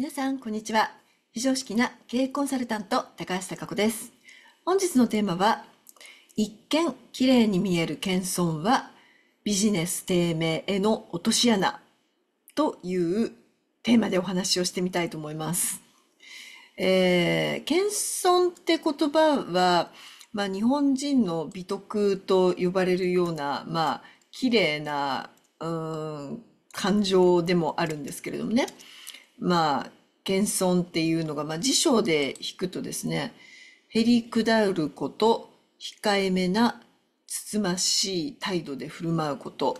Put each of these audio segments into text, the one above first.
皆さん、こんにちは。非常識な経営コンサルタント、高橋貴子です。本日のテーマは、一見綺麗に見える謙遜はビジネス低迷への落とし穴というテーマでお話をしてみたいと思います。えー、謙遜って言葉は、まあ、日本人の美徳と呼ばれるような、まあ、綺麗な、うん、感情でもあるんですけれどもね。まあ、謙遜っていうのが、まあ、辞書で引くとですね、へりくだること、控えめな、つつましい態度で振る舞うこと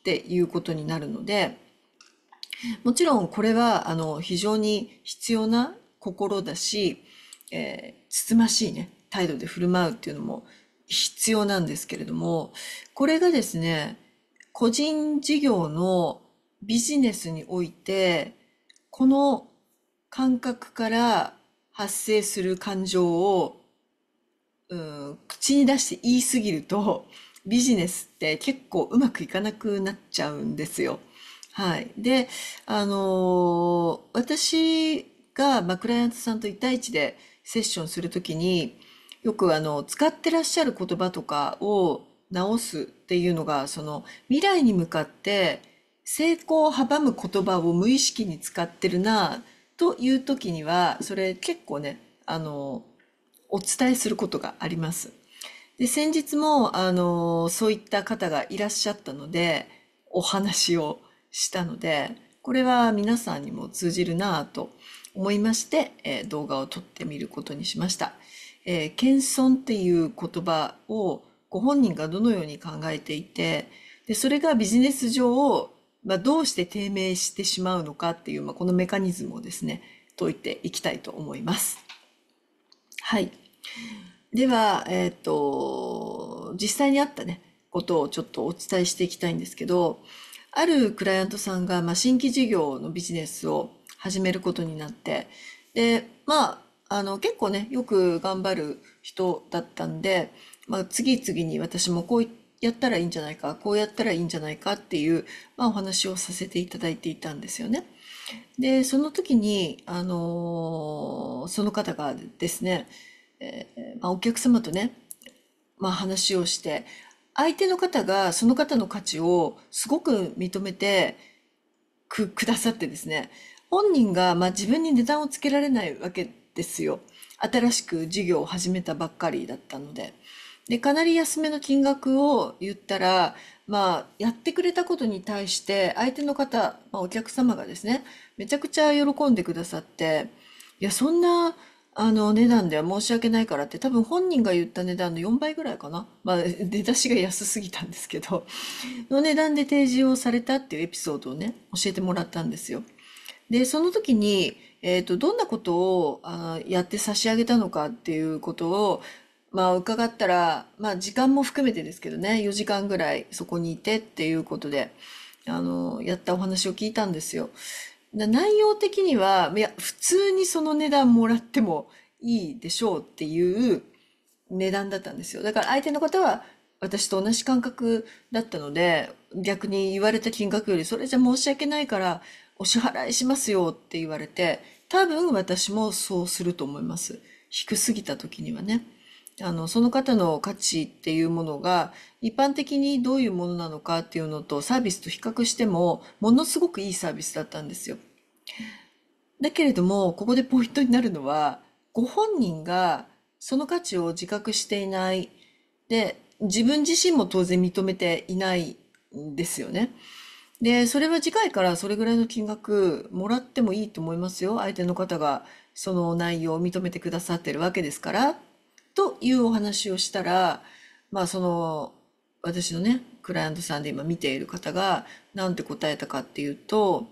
っていうことになるので、もちろんこれは、あの、非常に必要な心だし、えー、つつましいね、態度で振る舞うっていうのも必要なんですけれども、これがですね、個人事業のビジネスにおいて、この感覚から発生する感情を、うん、口に出して言い過ぎると ビジネスって結構うまくいかなくなっちゃうんですよ。はい。で、あのー、私が、まあ、クライアントさんと1対1でセッションするときに、よくあの、使ってらっしゃる言葉とかを直すっていうのが、その、未来に向かって成功を阻む言葉を無意識に使ってるなという時には、それ結構ね、あの、お伝えすることがあります。で、先日も、あの、そういった方がいらっしゃったので、お話をしたので、これは皆さんにも通じるなと思いまして、えー、動画を撮ってみることにしました。えー、謙遜っていう言葉をご本人がどのように考えていて、で、それがビジネス上をまあ、どうして低迷してしまうのかっていう、まあ、このメカニズムをですね解いていきたいと思います。はい、では、えーと、実際にあったねことをちょっとお伝えしていきたいんですけどあるクライアントさんが、まあ、新規事業のビジネスを始めることになってでまああの結構ねよく頑張る人だったんで、まあ、次々に私もこういったやったらいいんじゃないか、こうやったらいいんじゃないかっていう、まあ、お話をさせていただいていたんですよね。で、その時に、あのー、その方がですね、えー、まあ、お客様とね、まあ、話をして、相手の方がその方の価値をすごく認めてく、くださってですね、本人が、まあ、自分に値段をつけられないわけですよ。新しく事業を始めたばっかりだったので。で、かなり安めの金額を言ったら、まあ、やってくれたことに対して、相手の方、まあ、お客様がですね、めちゃくちゃ喜んでくださって、いや、そんな、あの、値段では申し訳ないからって、多分本人が言った値段の4倍ぐらいかな。まあ、出だしが安すぎたんですけど、の値段で提示をされたっていうエピソードをね、教えてもらったんですよ。で、その時に、えっ、と、どんなことをあやって差し上げたのかっていうことを、まあ伺ったら、まあ時間も含めてですけどね、4時間ぐらいそこにいてっていうことで、あの、やったお話を聞いたんですよ。内容的には、いや、普通にその値段もらってもいいでしょうっていう値段だったんですよ。だから相手の方は私と同じ感覚だったので、逆に言われた金額より、それじゃ申し訳ないから、お支払いしますよって言われて、多分私もそうすると思います。低すぎた時にはね。あの、その方の価値っていうものが一般的にどういうものなのかっていうのとサービスと比較してもものすごくいいサービスだったんですよ。だけれども、ここでポイントになるのは、ご本人がその価値を自覚していない。で、自分自身も当然認めていないんですよね。で、それは次回からそれぐらいの金額もらってもいいと思いますよ。相手の方がその内容を認めてくださってるわけですから。というお話をしたら、まあその、私のね、クライアントさんで今見ている方が、何て答えたかっていうと、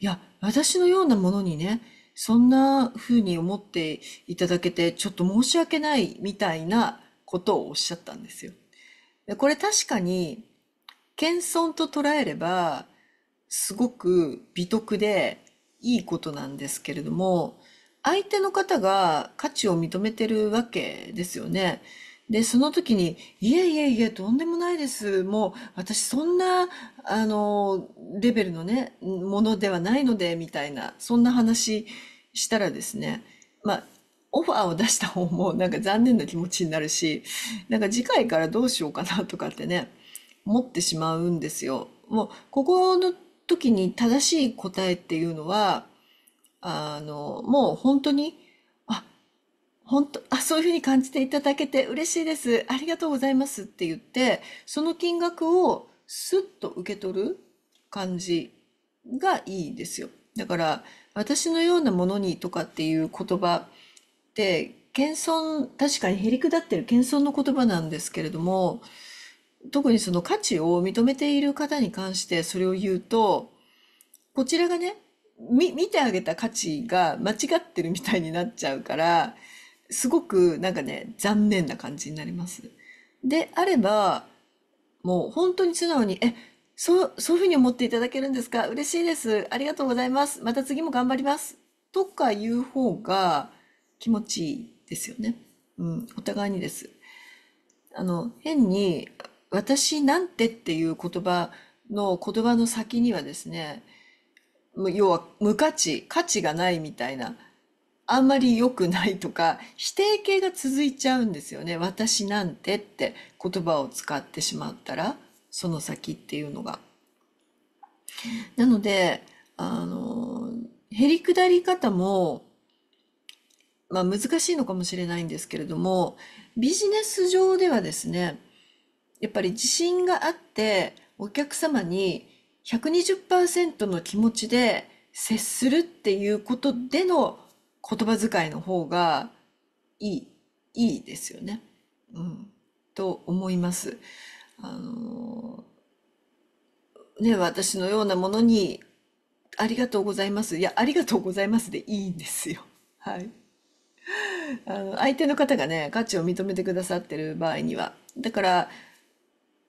いや、私のようなものにね、そんな風に思っていただけて、ちょっと申し訳ないみたいなことをおっしゃったんですよ。これ確かに、謙遜と捉えれば、すごく美徳でいいことなんですけれども、相手の方が価値を認めてるわけですよね。で、その時に、いえいえいえ、とんでもないです。もう、私そんな、あの、レベルのね、ものではないので、みたいな、そんな話したらですね、まあ、オファーを出した方もなんか残念な気持ちになるし、なんか次回からどうしようかなとかってね、思ってしまうんですよ。もう、ここの時に正しい答えっていうのは、あの、もう本当に、あ、本当、あ、そういうふうに感じていただけて嬉しいです。ありがとうございますって言って、その金額をスッと受け取る感じがいいですよ。だから、私のようなものにとかっていう言葉って、謙遜、確かにへりくだってる謙遜の言葉なんですけれども、特にその価値を認めている方に関してそれを言うと、こちらがね、見見てあげた価値が間違ってるみたいになっちゃうからすごくなんかね残念な感じになります。であればもう本当に素直に「えそうそういうふうに思っていただけるんですか嬉しいですありがとうございますまた次も頑張ります」とかいう方が気持ちいいですよね。うん、お互いにです。あの変に「私なんて」っていう言葉の言葉の先にはですね要は無価値、価値がないみたいな、あんまり良くないとか、否定形が続いちゃうんですよね。私なんてって言葉を使ってしまったら、その先っていうのが。なので、あの、へりくだり方も、まあ難しいのかもしれないんですけれども、ビジネス上ではですね、やっぱり自信があって、お客様に120%の気持ちで接するっていうことでの言葉遣いの方がいい、いいですよね。うん。と思います。あのー、ね、私のようなものに、ありがとうございます。いや、ありがとうございますでいいんですよ。はい。あの、相手の方がね、価値を認めてくださってる場合には。だから、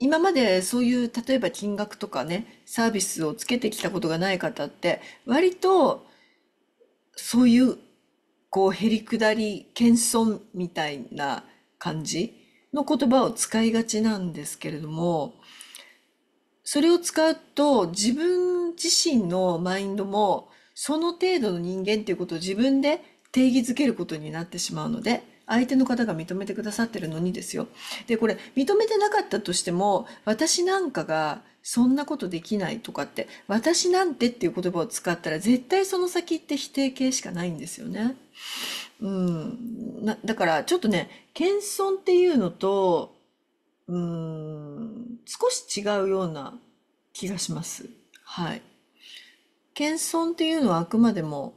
今までそういう例えば金額とかねサービスをつけてきたことがない方って割とそういうこうへりくだり謙遜みたいな感じの言葉を使いがちなんですけれどもそれを使うと自分自身のマインドもその程度の人間っていうことを自分で定義づけることになってしまうので相手の方が認めてくださってるのにですよ。で、これ、認めてなかったとしても、私なんかが、そんなことできないとかって、私なんてっていう言葉を使ったら、絶対その先って否定形しかないんですよね。うん。なだから、ちょっとね、謙遜っていうのと、うん、少し違うような気がします。はい。謙遜っていうのはあくまでも、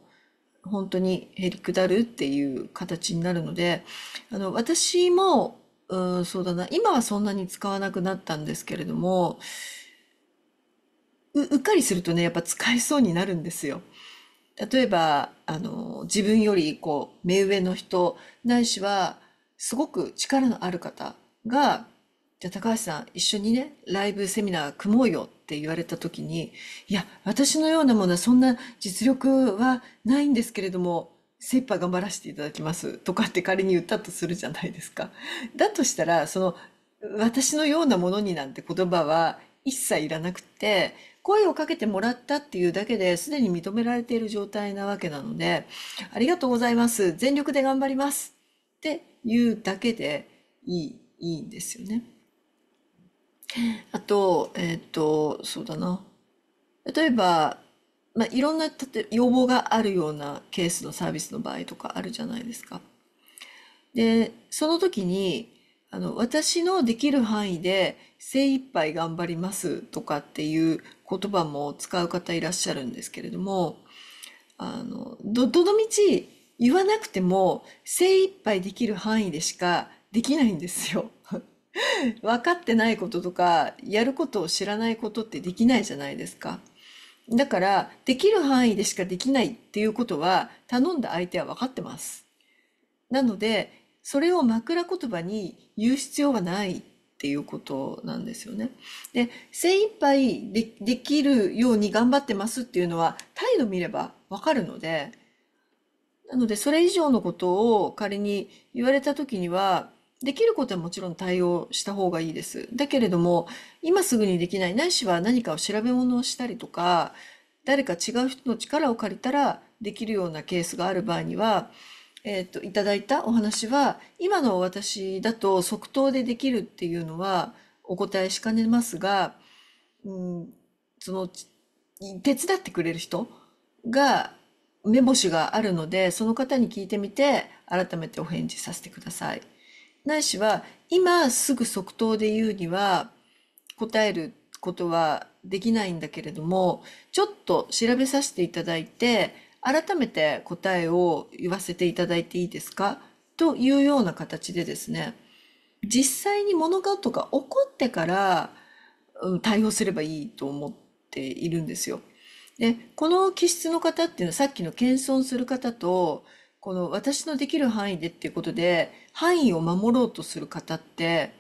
本当にへりくだるっていう形になるので、あの、私も、うん、そうだな、今はそんなに使わなくなったんですけれども、う、うっかりするとね、やっぱ使えそうになるんですよ。例えば、あの、自分より、こう、目上の人、ないしは、すごく力のある方が、じゃあ高橋さん一緒にねライブセミナー組もうよって言われた時にいや私のようなものはそんな実力はないんですけれども精一杯頑張らせていただきますとかって仮に言ったとするじゃないですか。だとしたらその私のようなものになんて言葉は一切いらなくて声をかけてもらったっていうだけですでに認められている状態なわけなのでありがとうございます全力で頑張りますっていうだけでいいいいんですよね。あと、えっ、と、そうだな。例えば、まあ、いろんな要望があるようなケースのサービスの場合とかあるじゃないですか。で、その時に、あの、私のできる範囲で精一杯頑張りますとかっていう言葉も使う方いらっしゃるんですけれども、あの、ど、どのみち言わなくても精一杯できる範囲でしかできないんですよ。分かってないこととか、やることを知らないことってできないじゃないですか。だから、できる範囲でしかできないっていうことは、頼んだ相手は分かってます。なので、それを枕言葉に言う必要はないっていうことなんですよね。で、精一杯でできるように頑張ってますっていうのは、態度見れば分かるので、なので、それ以上のことを仮に言われた時には、できることはもちろん対応した方がいいです。だけれども、今すぐにできない、ないしは何かを調べ物をしたりとか、誰か違う人の力を借りたらできるようなケースがある場合には、えっ、と、いただいたお話は、今の私だと即答でできるっていうのはお答えしかねますが、うん、その、手伝ってくれる人が目星があるので、その方に聞いてみて、改めてお返事させてください。ないしは今すぐ即答で言うには答えることはできないんだけれどもちょっと調べさせていただいて改めて答えを言わせていただいていいですかというような形でですね実際に物事が起こってから、うん、対応すればいいと思っているんですよ。でこの気質の方っていうのはさっきの謙遜する方とこの私のできる範囲でっていうことで、範囲を守ろうとする方って、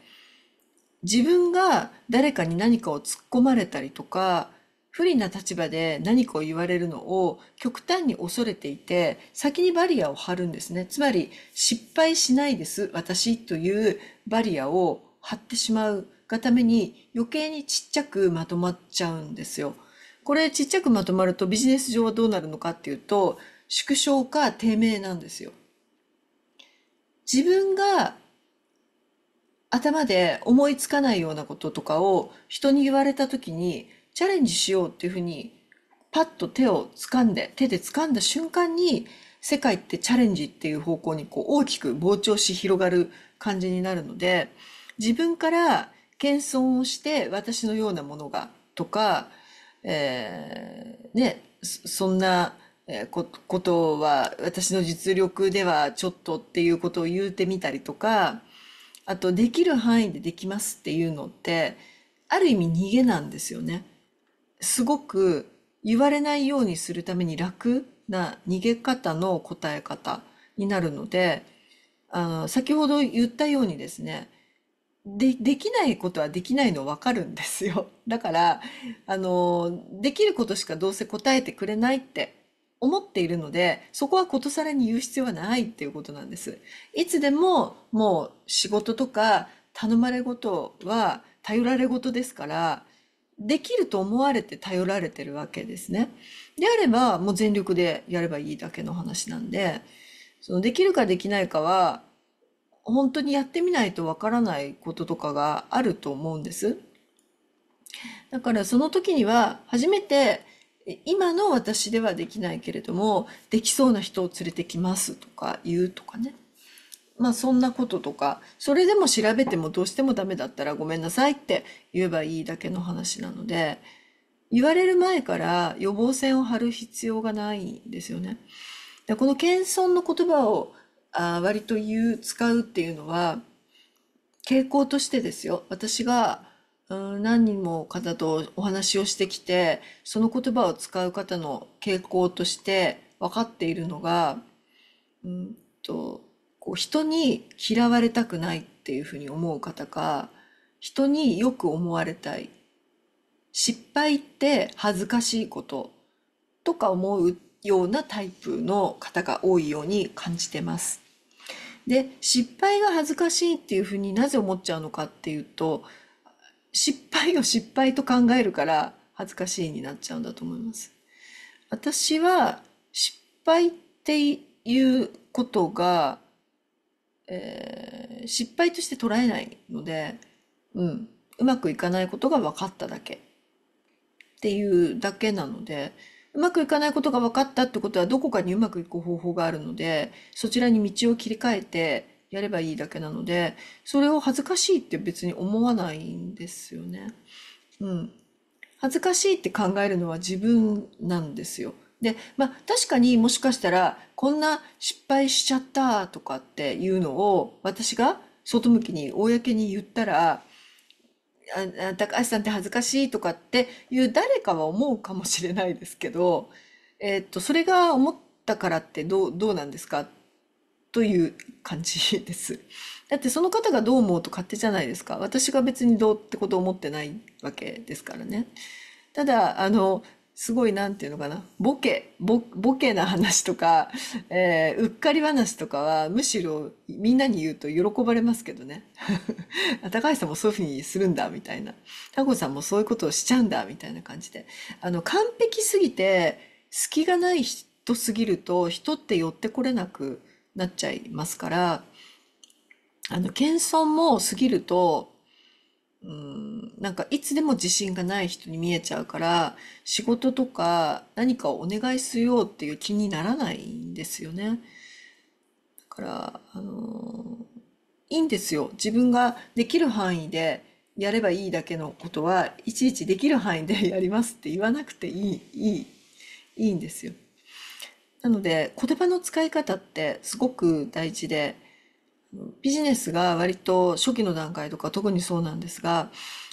自分が誰かに何かを突っ込まれたりとか、不利な立場で何かを言われるのを極端に恐れていて、先にバリアを張るんですね。つまり、失敗しないです、私というバリアを張ってしまうがために余計にちっちゃくまとまっちゃうんですよ。これちっちゃくまとまるとビジネス上はどうなるのかっていうと、縮小か低迷なんですよ。自分が頭で思いつかないようなこととかを人に言われた時にチャレンジしようっていうふうにパッと手を掴んで手で掴んだ瞬間に世界ってチャレンジっていう方向にこう大きく膨張し広がる感じになるので自分から謙遜をして私のようなものがとか、えー、ねそんなえこことは私の実力ではちょっとっていうことを言うてみたりとかあとできる範囲でできますっていうのってある意味逃げなんですよね。すごく言われないようにするために楽な逃げ方の答え方になるのであの先ほど言ったようにですねでできないことはできないのわかるんですよだからあのできることしかどうせ答えてくれないって思っているので、そこはことさらに言う必要はないっていうことなんです。いつでももう仕事とか頼まれ事は頼られ事ですから、できると思われて頼られてるわけですね。であれば、もう全力でやればいいだけの話なんで、そのできるかできないかは、本当にやってみないとわからないこととかがあると思うんです。だからその時には初めて今の私ではできないけれどもできそうな人を連れてきますとか言うとかねまあそんなこととかそれでも調べてもどうしてもダメだったらごめんなさいって言えばいいだけの話なので言われる前から予防線を張る必要がないんですよね。でこの謙遜の言葉をあ割と言う使うっていうのは傾向としてですよ私が何人も方とお話をしてきてその言葉を使う方の傾向として分かっているのが、うんとこう人に嫌われたくないっていうふうに思う方か人によく思われたい失敗って恥ずかしいこととか思うようなタイプの方が多いように感じてます。で失敗が恥ずかしいっていうふうになぜ思っちゃうのかっていうと失敗を失敗と考えるから恥ずかしいになっちゃうんだと思います。私は失敗っていうことが、えー、失敗として捉えないので、うん、うまくいかないことが分かっただけっていうだけなので、うまくいかないことが分かったってことはどこかにうまくいく方法があるので、そちらに道を切り替えて、やればいいだけなので、それを恥ずかしいって別に思わないんですよね。うん。恥ずかしいって考えるのは自分なんですよ。で、まあ確かにもしかしたらこんな失敗しちゃったとかっていうのを私が外向きに公に言ったら、あ高橋さんって恥ずかしいとかっていう誰かは思うかもしれないですけど、えー、っと、それが思ったからってどう、どうなんですかという感じです。だってその方がどう思うと勝手じゃないですか。私が別にどうってことを思ってないわけですからね。ただ、あの、すごいなんていうのかな。ボケ、ボボケな話とか、えー、うっかり話とかは、むしろみんなに言うと喜ばれますけどね。高橋さんもそういうふうにするんだ、みたいな。タコさんもそういうことをしちゃうんだ、みたいな感じで。あの、完璧すぎて、隙がない人すぎると、人って寄ってこれなくなっちゃいますから、あの、謙遜も過ぎると、うん、なんかいつでも自信がない人に見えちゃうから、仕事とか何かをお願いしようっていう気にならないんですよね。だから、あのいいんですよ。自分ができる範囲でやればいいだけのことはいちいちできる範囲でやりますって言わなくていい、いい、いいんですよ。なので、言葉の使い方ってすごく大事で、ビジネスが割と初期の段階とか特にそうなんですが、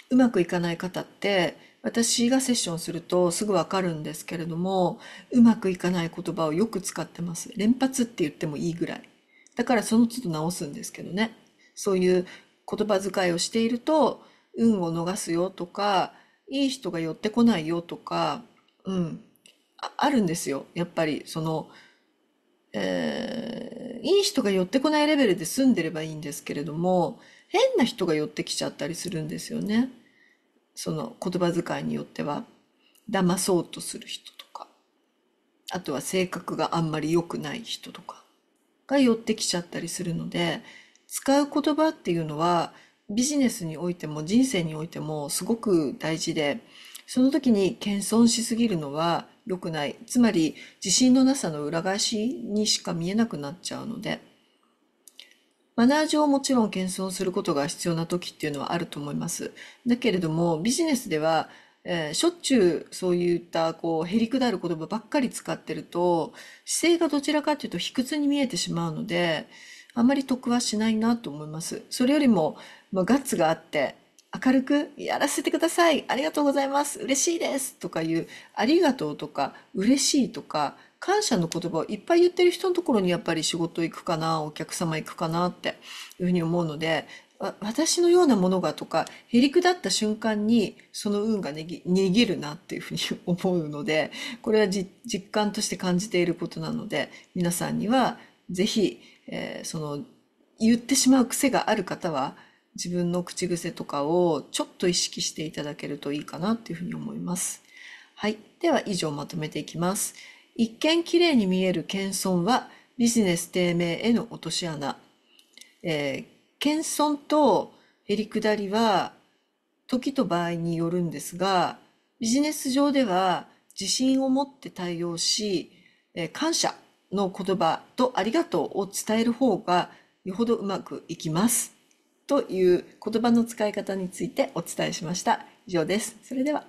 うまくいかない方って、私がセッションするとすぐわかるんですけれども、うまくいかない言葉をよく使ってます。連発って言ってもいいぐらい。だからその都度直すんですけどね。そういう言葉遣いをしていると、運を逃すよとか、いい人が寄ってこないよとか、うん、あるんですよ。やっぱり、その、えー、いい人が寄ってこないレベルで住んでればいいんですけれども、変な人が寄ってきちゃったりするんですよね。その言葉遣いによっては。騙そうとする人とか。あとは性格があんまり良くない人とかが寄ってきちゃったりするので、使う言葉っていうのはビジネスにおいても人生においてもすごく大事で、その時に謙遜しすぎるのは良くないつまり自信のなさの裏返しにしか見えなくなっちゃうのでマナー上もちろん謙遜することが必要な時っていうのはあると思いますだけれどもビジネスでは、えー、しょっちゅうそういったこうへりくだる言葉ばっかり使ってると姿勢がどちらかというと卑屈に見えてしまうのであまり得はしないなと思いますそれよりも、まあ、ガッツがあって明るくやらせてください。ありがとうございます。嬉しいです。とかいう、ありがとうとか、嬉しいとか、感謝の言葉をいっぱい言ってる人のところにやっぱり仕事行くかな、お客様行くかなっていうふうに思うので、私のようなものがとか、へりくだった瞬間に、その運がねぎ、げるなっていうふうに思うので、これは実感として感じていることなので、皆さんには、ぜひ、えー、その、言ってしまう癖がある方は、自分の口癖とかをちょっと意識していただけるといいかなっていうふうに思います。はい。では以上まとめていきます。一見綺麗に見える謙遜はビジネス低迷への落とし穴。えー、謙遜とへりくだりは時と場合によるんですが、ビジネス上では自信を持って対応し、えー、感謝の言葉とありがとうを伝える方がよほどうまくいきます。という言葉の使い方についてお伝えしました。以上です。それでは。